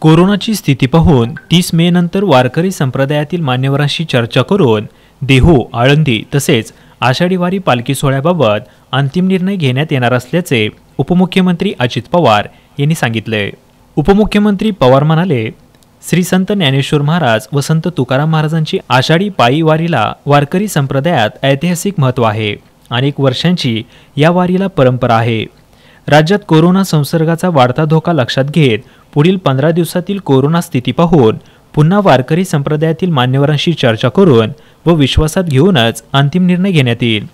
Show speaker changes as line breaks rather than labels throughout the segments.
कोरोनाची स्थिती पाहून तीस मे नंतर वारकरी संप्रदायातील मान्यवरांशी चर्चा करून देहू आळंदी तसेच आषाढी वारी पालखी सोहळ्याबाबत अंतिम निर्णय घेण्यात येणार असल्याचे उपमुख्यमंत्री अजित पवार यांनी सांगितले उपमुख्यमंत्री पवार म्हणाले श्री संत ज्ञानेश्वर महाराज व संत तुकाराम महाराजांची आषाढी पायी वारीला वारकरी संप्रदायात ऐतिहासिक महत्त्व आहे अनेक वर्षांची या वारीला परंपरा आहे राज्यात कोरोना संसर्गाचा वाढता धोका लक्षात घेत पुढील पंधरा दिवसातील कोरोना स्थिती पाहून पुन्हा वारकरी संप्रदायातील मान्यवरांशी चर्चा करून व विश्वासात घेऊनच अंतिम निर्णय घेण्यात येईल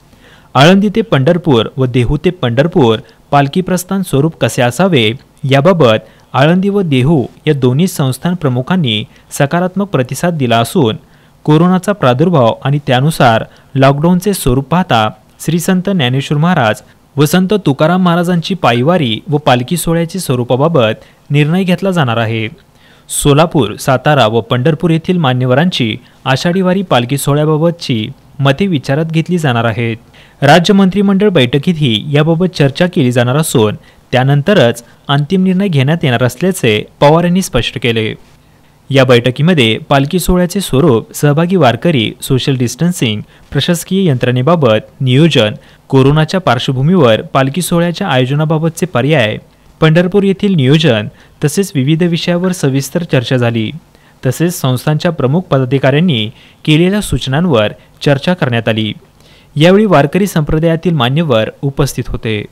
आळंदी ते पंढरपूर व देहू ते पंढरपूर पालखी प्रस्थान स्वरूप कसे असावे याबाबत आळंदी व देहू या दोन्ही संस्थान प्रमुखांनी सकारात्मक प्रतिसाद दिला असून कोरोनाचा प्रादुर्भाव आणि त्यानुसार लॉकडाऊनचे स्वरूप पाहता श्री संत ज्ञानेश्वर महाराज व संत तुकाराम महाराजांची पायीवारी व पालखी सोहळ्याच्या स्वरूपाबाबत निर्णय घेतला जाणार आहे सोलापूर सातारा व पंढरपूर येथील मान्यवरांची आषाढीवारी पालखी सोहळ्याबाबतची मते विचारात घेतली जाणार आहेत राज्य मंत्रिमंडळ बैठकीतही याबाबत चर्चा केली जाणार असून त्यानंतरच अंतिम निर्णय घेण्यात येणार असल्याचे पवार यांनी स्पष्ट केले या बैठकीमध्ये पालखी सोहळ्याचे स्वरूप सहभागी वारकरी सोशल डिस्टन्सिंग प्रशासकीय यंत्रणेबाबत नियोजन कोरोनाच्या पार्श्वभूमीवर पालखी सोहळ्याच्या आयोजनाबाबतचे पर्याय पंढरपूर येथील नियोजन तसेच विविध विषयावर सविस्तर चर्चा झाली तसेच संस्थांच्या प्रमुख पदाधिकाऱ्यांनी केलेल्या सूचनांवर चर्चा करण्यात आली यावेळी वारकरी संप्रदायातील मान्यवर उपस्थित होते